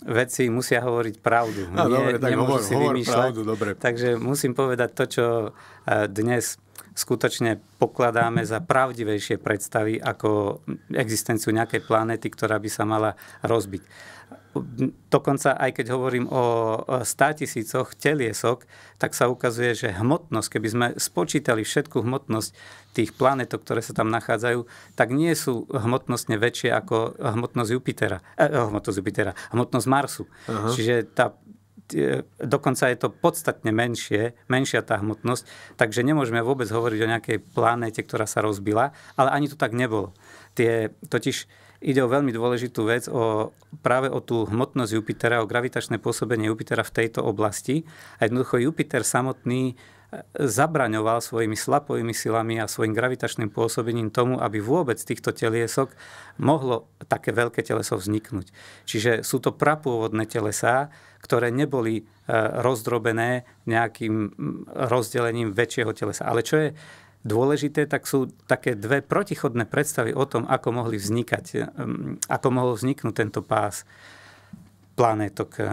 veci musia hovoriť pravdu. No, Nie, dobre, tak hovor, si hovor pravdu, dobre. Takže musím povedať to, čo eh, dnes skutočne pokladáme za pravdivejšie predstavy ako existenciu nejakej planéty, ktorá by sa mala rozbiť. Dokonca aj keď hovorím o 100 tisícoch teliesok, tak sa ukazuje, že hmotnosť, keby sme spočítali všetku hmotnosť tých planetok, ktoré sa tam nachádzajú, tak nie sú hmotnostne väčšie ako hmotnosť Jupitera, eh, hmotnosť Jupitera, hmotnosť Marsu. Aha. Čiže tá E, dokonca je to podstatne menšie, menšia tá hmotnosť, takže nemôžeme vôbec hovoriť o nejakej planéte, ktorá sa rozbila, ale ani to tak nebolo. Tie, totiž ide o veľmi dôležitú vec, o, práve o tú hmotnosť Jupitera, o gravitačné pôsobenie Jupitera v tejto oblasti. A jednoducho Jupiter samotný zabraňoval svojimi slapovými silami a svojim gravitačným pôsobením tomu, aby vôbec týchto teliesok mohlo také veľké teleso vzniknúť. Čiže sú to prapôvodné telesá, ktoré neboli e, rozdrobené nejakým rozdelením väčšieho telesa. Ale čo je dôležité, tak sú také dve protichodné predstavy o tom, ako mohli vznikať, e, ako mohol vzniknúť tento pás planétok. E,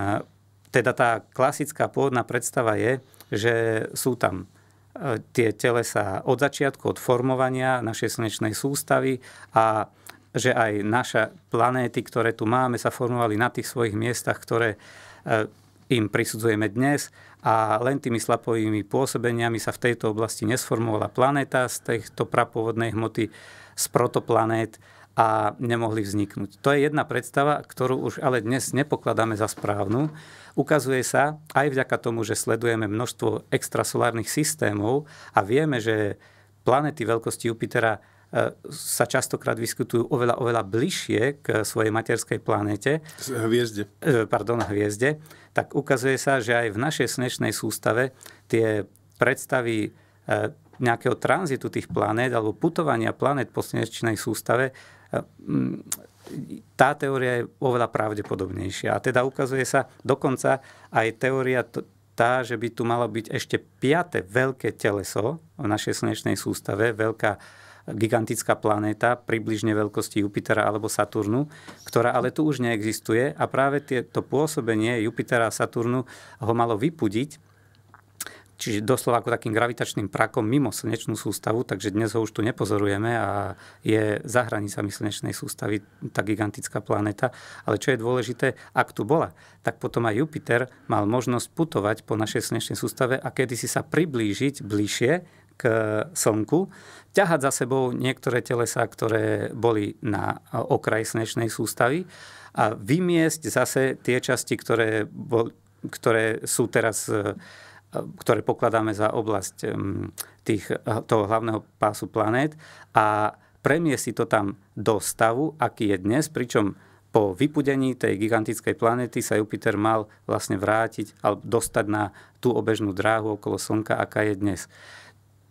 teda tá klasická pôvodná predstava je, že sú tam e, tie telesa od začiatku, od formovania našej slnečnej sústavy a že aj naše planéty, ktoré tu máme, sa formovali na tých svojich miestach, ktoré e, im prisudzujeme dnes a len tými slapovými pôsobeniami sa v tejto oblasti nesformovala planéta z tejto prapôvodnej hmoty z protoplanét a nemohli vzniknúť. To je jedna predstava, ktorú už ale dnes nepokladáme za správnu. Ukazuje sa aj vďaka tomu, že sledujeme množstvo extrasolárnych systémov a vieme, že planety veľkosti Jupitera e, sa častokrát vyskytujú oveľa, oveľa bližšie k svojej materskej planéte. Hviezde. E, pardon, hviezde. Tak ukazuje sa, že aj v našej slnečnej sústave tie predstavy e, nejakého tranzitu tých planét alebo putovania planét po snečnej sústave Ehm, tá teória je oveľa pravdepodobnejšia. A teda ukazuje sa dokonca aj teória t- tá, že by tu malo byť ešte piate veľké teleso v našej slnečnej sústave, veľká e, gigantická planéta, približne veľkosti Jupitera alebo Saturnu, ktorá ale tu už neexistuje a práve to pôsobenie Jupitera a Saturnu ho malo vypudiť čiže doslova ako takým gravitačným prakom mimo slnečnú sústavu, takže dnes ho už tu nepozorujeme a je za hranicami slnečnej sústavy tá gigantická planéta. Ale čo je dôležité, ak tu bola, tak potom aj Jupiter mal možnosť putovať po našej slnečnej sústave a kedysi sa priblížiť bližšie k Slnku, ťahať za sebou niektoré telesa, ktoré boli na okraji slnečnej sústavy a vymiesť zase tie časti, ktoré, bol, ktoré sú teraz ktoré pokladáme za oblasť tých, toho hlavného pásu planét a premie si to tam do stavu, aký je dnes, pričom po vypudení tej gigantickej planéty sa Jupiter mal vlastne vrátiť alebo dostať na tú obežnú dráhu okolo Slnka, aká je dnes.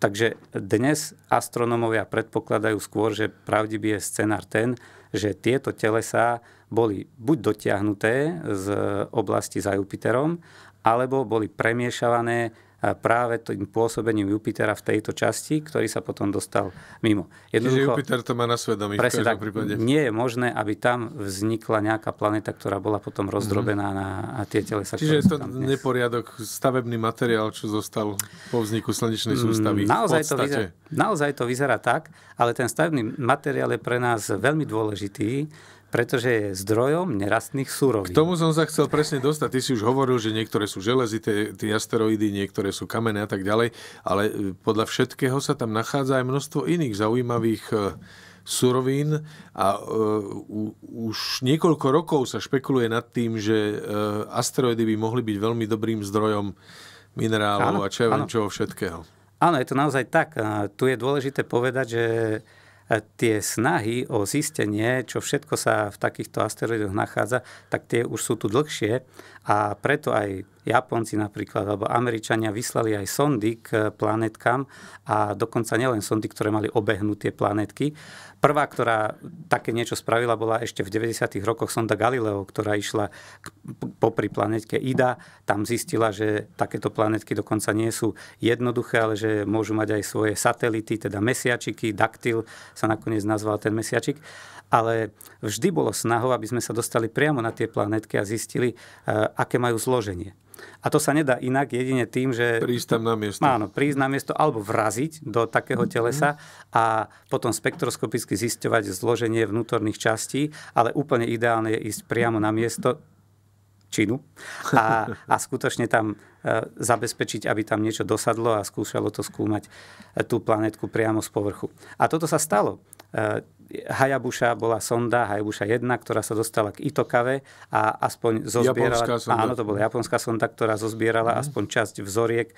Takže dnes astronómovia predpokladajú skôr, že pravdivý je scenár ten, že tieto telesá boli buď dotiahnuté z oblasti za Jupiterom, alebo boli premiešavané e, práve tým pôsobením Jupitera v tejto časti, ktorý sa potom dostal mimo. Jednoducho, Čiže Jupiter
to má na svedomí v tak, prípade.
Nie je možné, aby tam vznikla nejaká planeta, ktorá bola potom mhm. rozdrobená mm-hmm. na tie telesa. Čiže je to neporiadok, stavebný materiál, čo zostal po vzniku slnečnej mm, sústavy. Naozaj to, vyzerá, naozaj to vyzerá tak, ale ten stavebný materiál je pre nás veľmi dôležitý, pretože je zdrojom nerastných súrovín. K tomu som sa chcel presne dostať. Ty si už hovoril, že niektoré sú železité, tie asteroidy,
niektoré sú kamene a tak ďalej, ale e, podľa všetkého sa tam nachádza aj množstvo iných zaujímavých e, surovín a uh, už niekoľko rokov sa špekuluje nad tým, že uh, asteroidy by mohli byť veľmi dobrým zdrojom minerálov áno, a čo ja viem, čoho všetkého.
Áno, je to naozaj tak. Tu je dôležité povedať, že tie snahy o zistenie, čo všetko sa v takýchto asteroidoch nachádza, tak tie už sú tu dlhšie a preto aj Japonci napríklad alebo Američania vyslali aj sondy k eh, planetkám a dokonca nielen sondy, ktoré mali obehnúť tie planetky. Prvá, ktorá také niečo spravila, bola ešte v 90. rokoch sonda Galileo, ktorá išla k, popri planetke Ida. Tam zistila, že takéto planetky dokonca nie sú jednoduché, ale že môžu mať aj svoje satelity, teda mesiačiky. Daktyl sa nakoniec nazval ten mesiačik. Ale vždy bolo snahou, aby sme sa dostali priamo na tie planetky a zistili, eh, aké majú zloženie. A to sa nedá inak jedine tým, že... Prísť tam na miesto. Áno, prísť na miesto alebo vraziť do takého mhm. telesa a potom spektroskopicky zisťovať zloženie vnútorných častí, ale úplne ideálne je ísť priamo na miesto činu a, a skutočne tam e, zabezpečiť, aby tam niečo dosadlo a skúšalo to skúmať e, tú planetku priamo z povrchu. A toto sa stalo e, Hayabusa bola sonda, Hayabusa 1, ktorá sa dostala k Itokave a aspoň zozbierala... Japonská sonda. Áno, to bola japonská sonda, ktorá zozbierala mm. aspoň časť vzoriek e,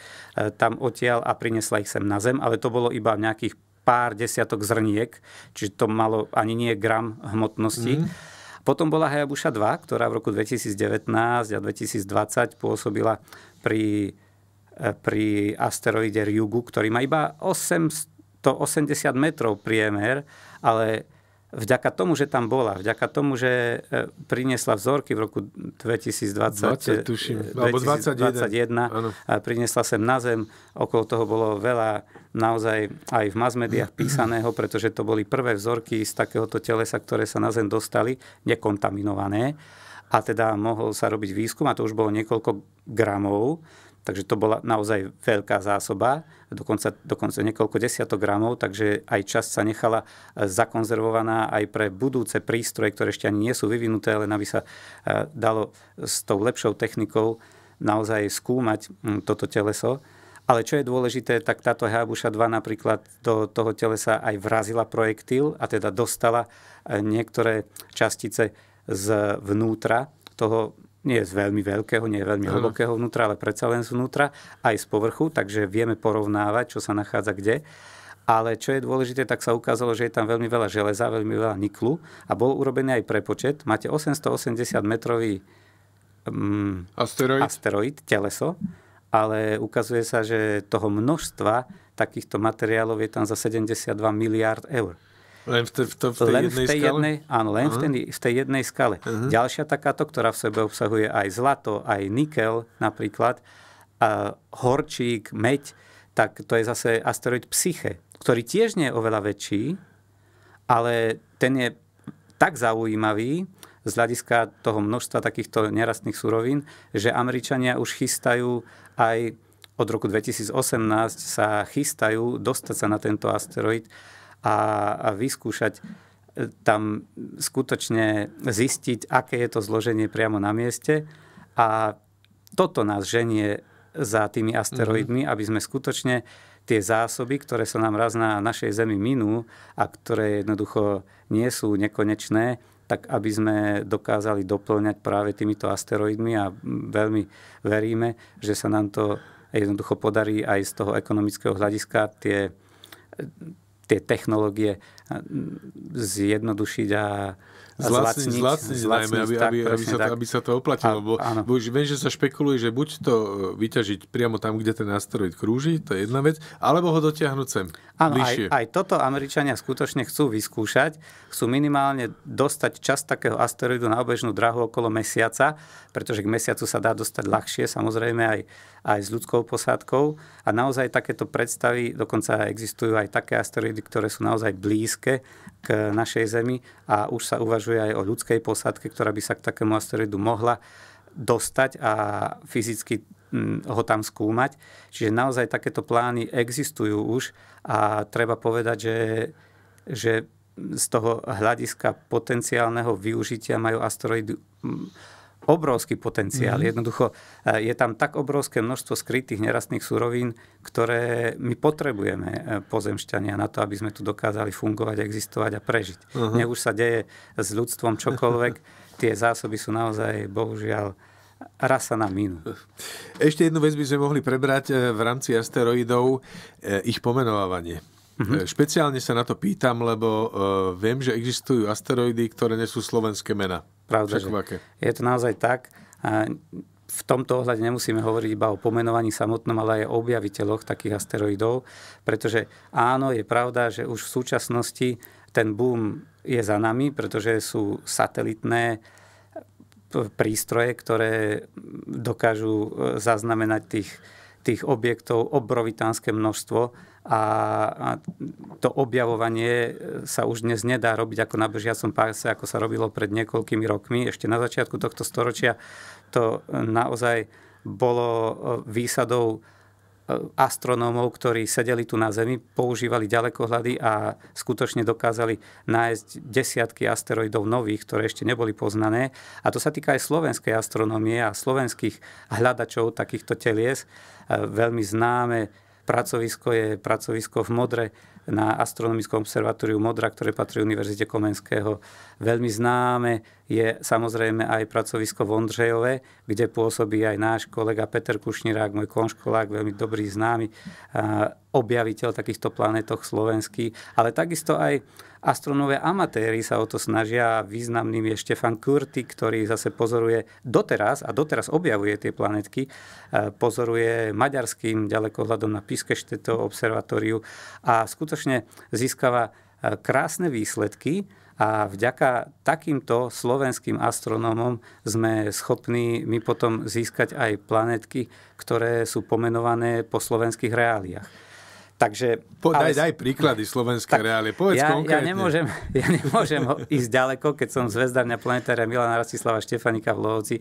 tam odtiaľ a priniesla ich sem na Zem, ale to bolo iba nejakých pár desiatok zrniek, čiže to malo ani nie gram hmotnosti. Mm. Potom bola Hayabusa 2, ktorá v roku 2019 a 2020 pôsobila pri, e, pri asteroide Ryugu, ktorý má iba 80 metrov priemer ale vďaka tomu, že tam bola, vďaka tomu, že e, priniesla vzorky v roku 2020, 20, e, tuším, 2021, 2021 a priniesla sem na zem, okolo toho bolo veľa naozaj aj v masmediách písaného, pretože to boli prvé vzorky z takéhoto telesa, ktoré sa na zem dostali, nekontaminované. A teda mohol sa robiť výskum a to už bolo niekoľko gramov Takže to bola naozaj veľká zásoba, dokonca, dokonca niekoľko desiatok gramov, takže aj časť sa nechala e, zakonzervovaná aj pre budúce prístroje, ktoré ešte ani nie sú vyvinuté, len aby sa e, dalo s tou lepšou technikou naozaj skúmať toto teleso. Ale čo je dôležité, tak táto Hayabusa 2 napríklad do toho telesa aj vrazila projektil a teda dostala e, niektoré častice z vnútra toho nie z veľmi veľkého, nie veľmi ano. hlbokého vnútra, ale predsa len zvnútra, aj z povrchu, takže vieme porovnávať, čo sa nachádza kde. Ale čo je dôležité, tak sa ukázalo, že je tam veľmi veľa železa, veľmi veľa niklu a bol urobený aj prepočet. Máte 880 metrový um, asteroid. asteroid, teleso, ale ukazuje sa, že toho množstva takýchto materiálov je tam za 72 miliárd eur.
Len v, te, v, to, v tej, len jednej, v tej skale? jednej Áno, len uh-huh. v tej,
v tej jednej skale. Uh-huh. Ďalšia takáto, ktorá v sebe obsahuje aj zlato, aj nikel napríklad, a horčík, meď, tak to je zase asteroid Psyche, ktorý tiež nie je oveľa väčší, ale ten je tak zaujímavý z hľadiska toho množstva takýchto nerastných surovín, že Američania už chystajú aj od roku 2018 sa chystajú dostať sa na tento asteroid a, a vyskúšať e, tam skutočne zistiť, aké je to zloženie priamo na mieste. A toto nás ženie za tými asteroidmi, mm-hmm. aby sme skutočne tie zásoby, ktoré sa nám raz na našej Zemi minú a ktoré jednoducho nie sú nekonečné, tak aby sme dokázali doplňať práve týmito asteroidmi a veľmi veríme, že sa nám to jednoducho podarí aj z toho ekonomického hľadiska tie tie technológie zjednodušiť a zlacniť. Zlacniť, zlacniť najmä, aby, tak, aby, sa to,
aby sa to oplatilo. A, bo, bo už viem, že sa špekuluje, že buď to e, vyťažiť priamo tam, kde
ten asteroid krúži, to je jedna vec, alebo ho dotiahnuť sem. Áno, aj, aj toto Američania skutočne chcú vyskúšať. Chcú minimálne dostať čas takého asteroidu na obežnú drahu okolo mesiaca, pretože k mesiacu sa dá dostať ľahšie, samozrejme aj aj s ľudskou posádkou. A naozaj takéto predstavy, dokonca existujú aj také asteroidy, ktoré sú naozaj blízke k našej Zemi a už sa uvažuje aj o ľudskej posádke, ktorá by sa k takému asteroidu mohla dostať a fyzicky mm, ho tam skúmať. Čiže naozaj takéto plány existujú už a treba povedať, že, že z toho hľadiska potenciálneho využitia majú asteroidy mm, obrovský potenciál. Mm-hmm. Jednoducho eh, je tam tak obrovské množstvo skrytých nerastných surovín, ktoré my potrebujeme eh, pozemšťania na to, aby sme tu dokázali fungovať, existovať a prežiť. Uh-huh. Nech už sa deje s ľudstvom čokoľvek, tie zásoby sú naozaj, bohužiaľ, raz sa nám minú. Ešte jednu vec by sme mohli prebrať
eh, v rámci asteroidov, ich pomenovávanie. Mm-hmm. Špeciálne sa na to pýtam, lebo viem, že existujú asteroidy, ktoré nesú slovenské mena. Pravda, že
je to naozaj tak. A v tomto ohľade nemusíme hovoriť iba o pomenovaní samotnom, ale aj o objaviteľoch takých asteroidov, pretože áno, je pravda, že už v súčasnosti ten boom je za nami, pretože sú satelitné e, prístroje, ktoré dokážu e, zaznamenať tých, tých objektov obrovitánske množstvo a to objavovanie e, sa už dnes nedá robiť ako na bežiacom páse, ako sa robilo pred niekoľkými rokmi. Ešte na začiatku tohto storočia to e, naozaj bolo e, výsadou astronómov, ktorí sedeli tu na Zemi, používali ďalekohľady a skutočne dokázali nájsť desiatky asteroidov nových, ktoré ešte neboli poznané. A to sa týka aj slovenskej astronómie a slovenských hľadačov takýchto telies. Veľmi známe Pracovisko je pracovisko v Modre na Astronomickom observatóriu Modra, ktoré patrí Univerzite Komenského. Veľmi známe je samozrejme aj pracovisko v Ondřejove, kde pôsobí aj náš kolega Peter Kušnirák, môj konškolák, veľmi dobrý známy objaviteľ takýchto planetoch slovenský, ale takisto aj astronové amatéry sa o to snažia. Významným je Štefan Kurty, ktorý zase pozoruje doteraz, a doteraz objavuje tie planetky, pozoruje maďarským ďalekohľadom na Piskešteto observatóriu a skutočne získava krásne výsledky a vďaka takýmto slovenským astronómom sme schopní my potom získať aj planetky, ktoré sú pomenované po slovenských reáliách. Takže, po, daj, ale, daj príklady slovenské tak, reálie, povedz ja, konkrétne. Ja nemôžem, ja nemôžem ísť ďaleko, keď som zväzdárňa planetária Milana Rastislava Štefanika v Lohoci,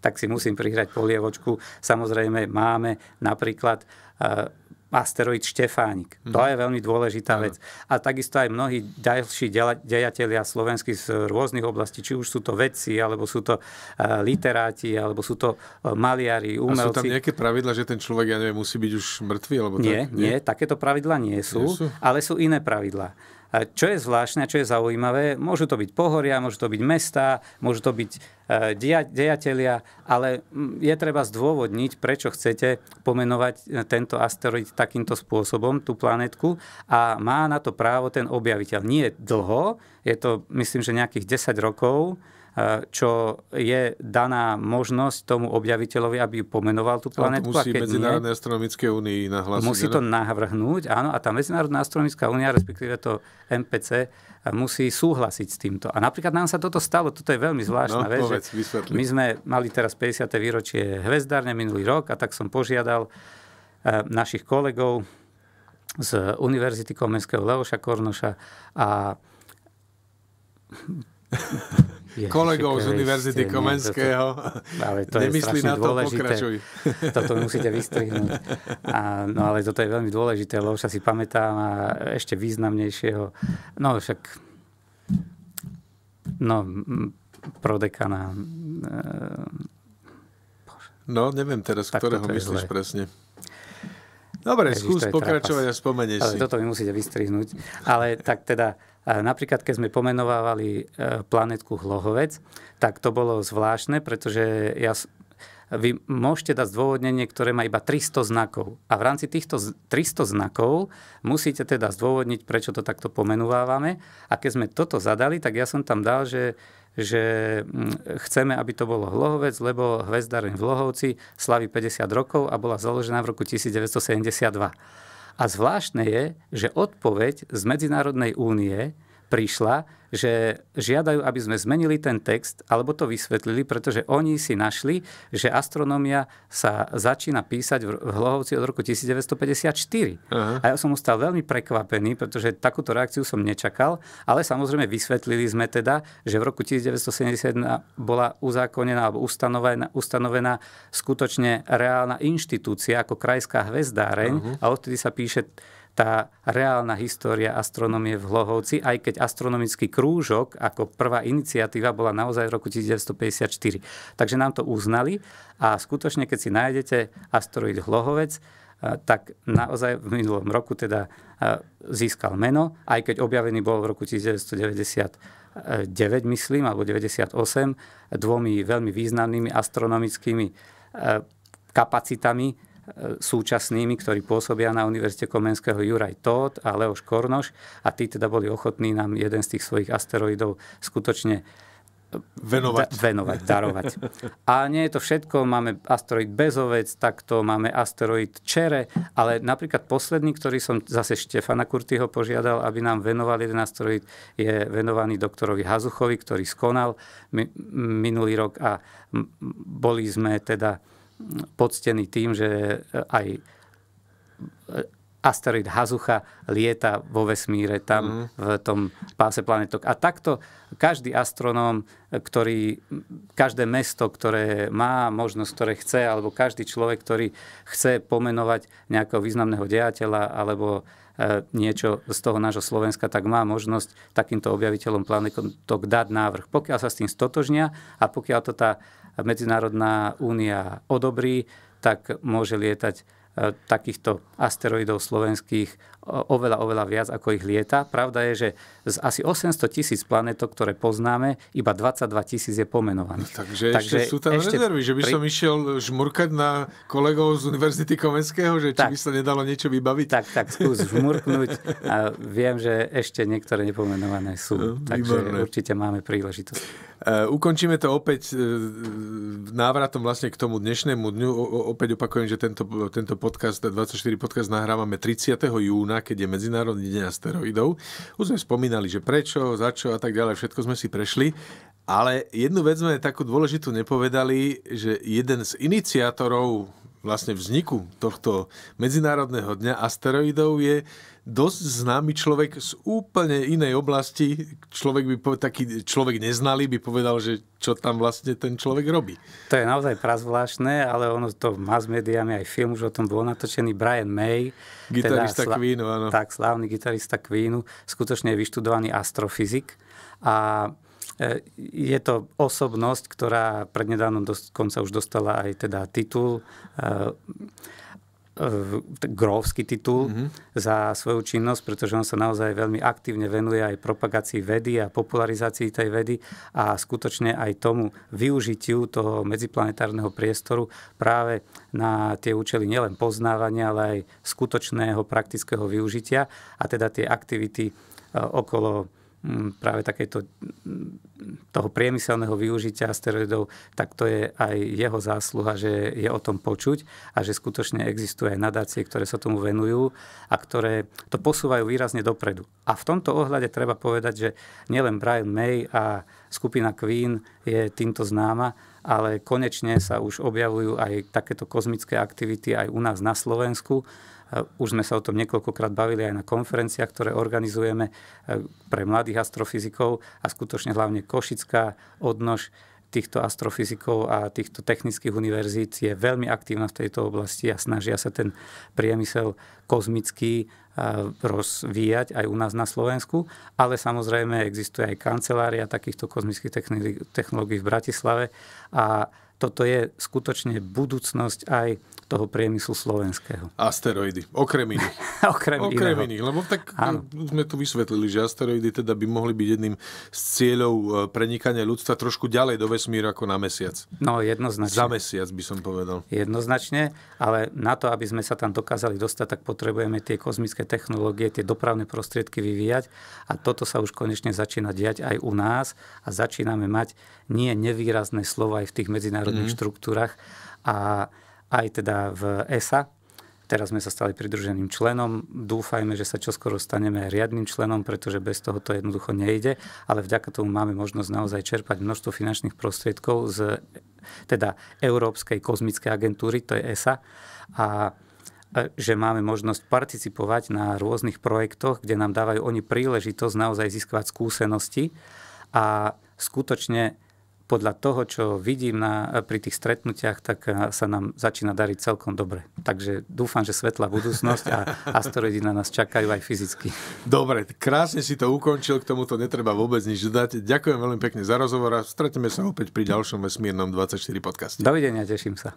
tak si musím prihrať polievočku. Samozrejme máme napríklad eh, asteroid Štefánik. Mm-hmm. To mhm. je veľmi dôležitá vec. A takisto aj mnohí ďalší dejatelia slovenskí z rôznych oblastí, či už sú to vedci, alebo sú to eh, literáti, alebo sú to eh, maliari, umelci. A sú tam nejaké pravidla, že ten človek, ja neviem, musí byť už mŕtvý. Alebo tak? Nie, nie, nie, takéto pravidla nie sú, nie sú, ale sú iné pravidla. Čo je zvláštne, čo je zaujímavé, môžu to byť pohoria, môžu to byť mesta, môžu to byť e, dia- dejatelia, ale mm, je treba zdôvodniť, prečo chcete pomenovať e, tento asteroid takýmto spôsobom, tú planetku a má na to právo ten objaviteľ. Nie dlho, je to myslím, že nejakých 10 rokov, čo je daná možnosť tomu objaviteľovi, aby pomenoval tú planetu. musí a keď Medzinárodnej astronomickej únii nahlásiť. Musí to navrhnúť, áno, a tá Medzinárodná astronomická únia, respektíve to MPC, musí súhlasiť s týmto. A napríklad nám sa toto stalo, toto je veľmi zvláštna no, vec. Povedz, že my sme mali teraz 50. výročie hvezdárne minulý rok a tak som požiadal eh, našich kolegov z Univerzity Komenského Leoša Kornoša a
Ježiši, kolegov z Univerzity Komenského. Toto, ale to Nemyslí je na to, dôležité. pokračuj. Toto musíte vystrihnúť.
A, no ale toto je veľmi dôležité, lebo sa si pamätám a ešte významnejšieho, no však, no, prodekana. E,
no, neviem teraz, ktorého myslíš zle. presne.
Dobre, Keď skús pokračovať a spomenieš si. Toto vy musíte vystrihnúť. Ale tak teda, napríklad keď sme pomenovávali e, planetku Hlohovec, tak to bolo zvláštne, pretože ja vy môžete dať zdôvodnenie, ktoré má iba 300 znakov. A v rámci týchto 300 znakov musíte teda zdôvodniť, prečo to takto pomenovávame. A keď sme toto zadali, tak ja som tam dal, že že mm, chceme, aby to bolo Hlohovec, lebo hvezdareň v Hlohovci slaví 50 rokov a bola založená v roku 1972. A zvláštne je, že odpoveď z Medzinárodnej únie prišla, že žiadajú, aby sme zmenili ten text alebo to vysvetlili, pretože oni si našli, že astronomia sa začína písať v Hlohovci od roku 1954. Aha. A ja som ostal veľmi prekvapený, pretože takúto reakciu som nečakal, ale samozrejme vysvetlili sme teda, že v roku 1971 bola uzákonená alebo ustanovená, ustanovená skutočne reálna inštitúcia ako krajská hvezdáreň uh-huh. a odtedy sa píše tá reálna história astronomie v Hlohovci, aj keď astronomický krúžok ako prvá iniciatíva bola naozaj v roku 1954. Takže nám to uznali a skutočne, keď si nájdete asteroid Hlohovec, eh, tak naozaj v minulom roku teda eh, získal meno, aj keď objavený bol v roku 1999, myslím, alebo 98, dvomi veľmi významnými astronomickými eh, kapacitami súčasnými, ktorí pôsobia na Univerzite Komenského Juraj Tóth a Leoš Kornoš a tí teda boli ochotní nám jeden z tých svojich asteroidov skutočne e, venovať. Da, venovať, darovať. A nie je to všetko, máme asteroid Bezovec, takto máme asteroid Čere, ale napríklad posledný, ktorý som zase Štefana Kurtyho požiadal, aby nám venoval jeden asteroid, je venovaný doktorovi Hazuchovi, ktorý skonal minulý rok a boli sme teda poctený tým, že eh, aj eh, asteroid Hazucha lieta vo vesmíre tam mm. v tom páse planetok. A takto každý astronóm, ktorý, každé mesto, ktoré má možnosť, ktoré chce, alebo každý človek, ktorý chce pomenovať nejakého významného dejateľa alebo eh, niečo z toho nášho Slovenska, tak má možnosť takýmto objaviteľom planetok dať návrh. Pokiaľ sa s tým stotožnia a pokiaľ to tá Medzinárodná únia odobrí, tak môže lietať E, takýchto asteroidov slovenských oveľa, oveľa viac, ako ich lieta. Pravda je, že z asi 800 tisíc planetov, ktoré poznáme, iba 22 tisíc je pomenovaných. No, takže, takže ešte sú tam ešte rezervy, že by pri... som
išiel žmurkať na kolegov z Univerzity Komenského, že tak, či by sa nedalo niečo vybaviť. Tak, tak, skús žmurknúť.
A viem, že ešte niektoré nepomenované sú. No, takže výborné. určite máme príležitosť. Uh, ukončíme to opäť uh,
e, návratom vlastne k tomu dnešnému dňu. O, opäť opakujem, že tento, tento podcast, 24 podcast nahrávame 30. júna, keď je Medzinárodný deň asteroidov. Už sme spomínali, že prečo, za čo a tak ďalej, všetko sme si prešli. Ale jednu vec sme takú dôležitú nepovedali, že jeden z iniciátorov vlastne vzniku tohto Medzinárodného dňa asteroidov je dosť známy človek z úplne inej oblasti. Človek by povedal, taký človek neznalý by povedal, že čo tam vlastne ten človek
robí. To je naozaj prazvláštne, ale ono to mass mediami aj film už o tom bol natočený. Brian May, teda gitarista teda, Queenu, áno. Tak, slávny gitarista Queenu, skutočne je vyštudovaný astrofyzik a E, je to osobnosť, ktorá prednedávno dokonca už dostala aj teda titul, e, e, grovský titul mm-hmm. za svoju činnosť, pretože on sa naozaj veľmi aktívne venuje aj propagácii vedy a popularizácii tej vedy a skutočne aj tomu využitiu toho medziplanetárneho priestoru práve na tie účely nielen poznávania, ale aj skutočného praktického využitia a teda tie aktivity okolo Mm, práve takéto mm, toho priemyselného využitia steroidov, tak to je aj jeho zásluha, že je o tom počuť a že skutočne existujú aj nadácie, ktoré sa tomu venujú a ktoré to posúvajú výrazne dopredu. A v tomto ohľade treba povedať, že nielen Brian May a skupina Queen je týmto známa, ale konečne sa už objavujú aj takéto kozmické aktivity aj u nás na Slovensku Eh, už sme sa o tom niekoľkokrát bavili aj na konferenciách, ktoré organizujeme eh, pre mladých astrofyzikov a skutočne hlavne Košická odnož týchto astrofyzikov a týchto technických univerzít je veľmi aktívna v tejto oblasti a snažia sa ten priemysel kozmický eh, rozvíjať aj u nás na Slovensku. Ale samozrejme existuje aj kancelária takýchto kozmických technológií v Bratislave a toto je skutočne budúcnosť aj toho priemyslu slovenského.
Asteroidy, okrem iných. okrem, okrem iných, lebo tak ano. sme tu vysvetlili, že asteroidy teda by mohli byť jedným z cieľov e, prenikania ľudstva trošku ďalej do vesmíru ako na mesiac.
No jednoznačne. Za mesiac by som povedal. Jednoznačne, ale na to, aby sme sa tam dokázali dostať, tak potrebujeme tie kozmické technológie, tie dopravné prostriedky vyvíjať a toto sa už konečne začína diať aj u nás a začíname mať nie nevýrazné slovo aj v tých medzinárodných mm. štruktúrach a aj teda v ESA. Teraz sme sa stali pridruženým členom. Dúfajme, že sa čoskoro staneme riadnym členom, pretože bez toho to jednoducho nejde. Ale vďaka tomu máme možnosť naozaj čerpať množstvo finančných prostriedkov z teda Európskej kozmickej agentúry, to je ESA. A e, že máme možnosť participovať na rôznych projektoch, kde nám dávajú oni príležitosť naozaj získavať skúsenosti a skutočne podľa toho, čo vidím na, pri tých stretnutiach, tak eh, sa nám začína dariť celkom dobre. Takže dúfam, že svetlá budúcnosť a asteroidy na nás čakajú aj fyzicky. Dobre, krásne si to ukončil,
k tomuto netreba vôbec nič dodať. Ďakujem veľmi pekne za rozhovor a stretneme sa opäť pri ďalšom vesmírnom 24
podcaste. Dovidenia, teším sa.